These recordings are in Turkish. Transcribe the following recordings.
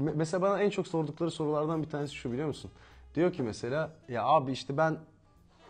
Mesela bana en çok sordukları sorulardan bir tanesi şu biliyor musun? Diyor ki mesela ya abi işte ben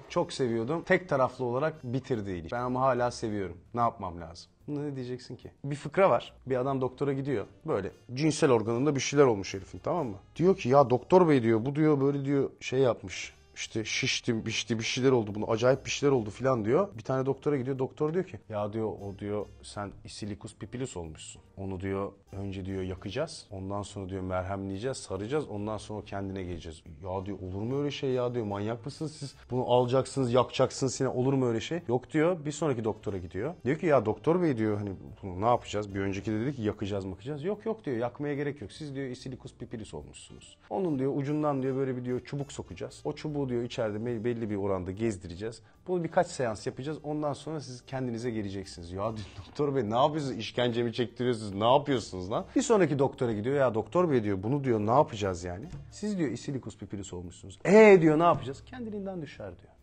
çok seviyordum. Tek taraflı olarak bitirdi ilişki. Ben ama hala seviyorum. Ne yapmam lazım? Ne diyeceksin ki? Bir fıkra var. Bir adam doktora gidiyor. Böyle cinsel organında bir şeyler olmuş herifin tamam mı? Diyor ki ya doktor bey diyor bu diyor böyle diyor şey yapmış işte şişti, bişti, bir şeyler oldu bunu acayip bir şeyler oldu filan diyor. Bir tane doktora gidiyor. Doktor diyor ki ya diyor o diyor sen isilicus pipilus olmuşsun. Onu diyor önce diyor yakacağız. Ondan sonra diyor merhemleyeceğiz, saracağız. Ondan sonra kendine geleceğiz. Ya diyor olur mu öyle şey ya diyor manyak mısınız siz? Bunu alacaksınız, yakacaksınız yine olur mu öyle şey? Yok diyor. Bir sonraki doktora gidiyor. Diyor ki ya doktor bey diyor hani bunu ne yapacağız? Bir önceki de dedi ki yakacağız bakacağız. Yok yok diyor yakmaya gerek yok. Siz diyor isilicus pipilus olmuşsunuz. Onun diyor ucundan diyor böyle bir diyor çubuk sokacağız. O çubuğu diyor içeride belli bir oranda gezdireceğiz. Bunu birkaç seans yapacağız. Ondan sonra siz kendinize geleceksiniz. Ya doktor bey ne yapıyorsunuz? İşkence mi çektiriyorsunuz? Ne yapıyorsunuz lan? Bir sonraki doktora gidiyor. Ya doktor bey diyor bunu diyor ne yapacağız yani? Siz diyor isilikus pipilus olmuşsunuz. E diyor ne yapacağız? Kendiliğinden düşer diyor.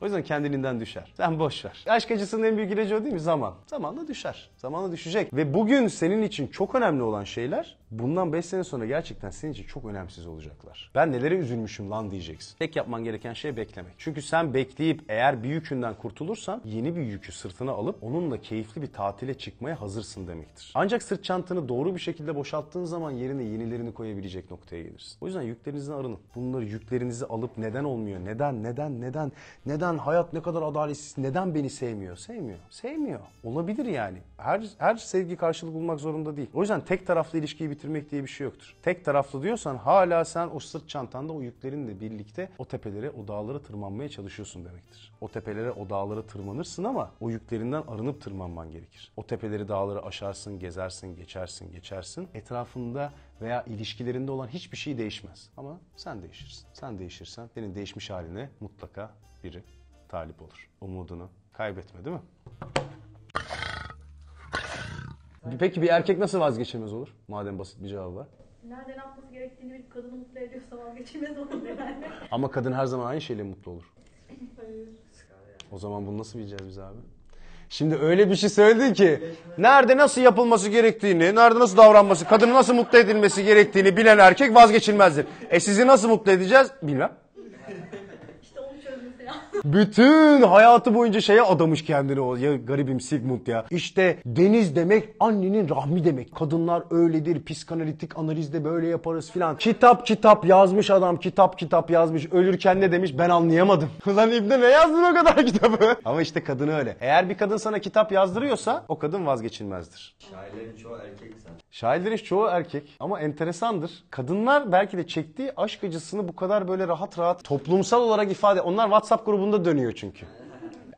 O yüzden kendiliğinden düşer. Sen boş ver. Aşk acısının en büyük ilacı o değil mi? Zaman. Zamanla düşer. Zamanla düşecek. Ve bugün senin için çok önemli olan şeyler bundan 5 sene sonra gerçekten senin için çok önemsiz olacaklar. Ben nelere üzülmüşüm lan diyeceksin. Tek yapman gereken şey beklemek. Çünkü sen bekleyip eğer bir yükünden kurtulursan yeni bir yükü sırtına alıp onunla keyifli bir tatile çıkmaya hazırsın demektir. Ancak sırt çantanı doğru bir şekilde boşalttığın zaman yerine yenilerini koyabilecek noktaya gelirsin. O yüzden yüklerinizden arının. Bunları yüklerinizi alıp neden olmuyor? Neden? Neden? Neden? Neden? neden hayat ne kadar adaletsiz, neden beni sevmiyor? Sevmiyor. Sevmiyor. Olabilir yani. Her, her sevgi karşılık bulmak zorunda değil. O yüzden tek taraflı ilişkiyi bitirmek diye bir şey yoktur. Tek taraflı diyorsan hala sen o sırt çantanda o yüklerinle birlikte o tepelere, o dağlara tırmanmaya çalışıyorsun demektir. O tepelere, o dağlara tırmanırsın ama o yüklerinden arınıp tırmanman gerekir. O tepeleri, dağları aşarsın, gezersin, geçersin, geçersin. Etrafında veya ilişkilerinde olan hiçbir şey değişmez. Ama sen değişirsin. Sen değişirsen senin değişmiş haline mutlaka biri talip olur. Umudunu kaybetme değil mi? Peki bir erkek nasıl vazgeçilmez olur? Madem basit bir cevabı var. Nerede ne yapması gerektiğini bir kadını mutlu ediyorsa vazgeçilmez olur yani. Ama kadın her zaman aynı şeyle mutlu olur. Hayır. O zaman bunu nasıl bileceğiz biz abi? Şimdi öyle bir şey söyledin ki nerede nasıl yapılması gerektiğini, nerede nasıl davranması, kadının nasıl mutlu edilmesi gerektiğini bilen erkek vazgeçilmezdir. E sizi nasıl mutlu edeceğiz? Bilmem. Bütün hayatı boyunca şeye adamış kendini o. Ya garibim Sigmund ya. İşte deniz demek annenin rahmi demek. Kadınlar öyledir. Psikanalitik analizde böyle yaparız filan. Kitap kitap yazmış adam. Kitap kitap yazmış. Ölürken ne demiş ben anlayamadım. Lan İbni ne yazdın o kadar kitabı? Ama işte kadını öyle. Eğer bir kadın sana kitap yazdırıyorsa o kadın vazgeçilmezdir. Şairlerin çoğu erkek zaten. Şairlerin çoğu erkek ama enteresandır. Kadınlar belki de çektiği aşk acısını bu kadar böyle rahat rahat toplumsal olarak ifade... Onlar WhatsApp grubunda dönüyor çünkü.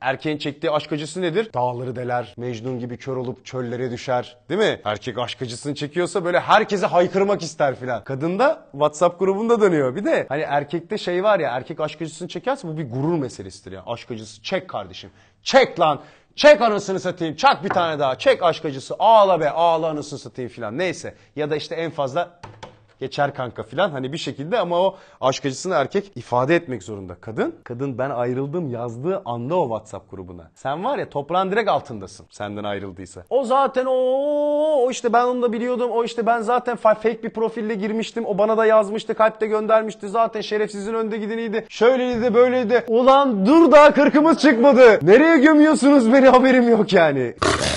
Erkeğin çektiği aşk acısı nedir? Dağları deler, Mecnun gibi kör olup çöllere düşer. Değil mi? Erkek aşk acısını çekiyorsa böyle herkese haykırmak ister filan. Kadın da WhatsApp grubunda dönüyor. Bir de hani erkekte şey var ya erkek aşk acısını çekerse bu bir gurur meselesidir ya. Aşk acısı çek kardeşim. Çek lan. Çek anasını satayım. Çak bir tane daha. Çek aşk acısı. Ağla be ağla anasını satayım filan. Neyse. Ya da işte en fazla geçer kanka filan hani bir şekilde ama o aşk acısını erkek ifade etmek zorunda. Kadın, kadın ben ayrıldım yazdığı anda o WhatsApp grubuna. Sen var ya toprağın direkt altındasın senden ayrıldıysa. O zaten o, o işte ben onu da biliyordum. O işte ben zaten fake bir profille girmiştim. O bana da yazmıştı kalpte göndermişti. Zaten şerefsizin önde gideniydi. Şöyleydi böyleydi. Ulan dur daha kırkımız çıkmadı. Nereye gömüyorsunuz beni haberim yok yani.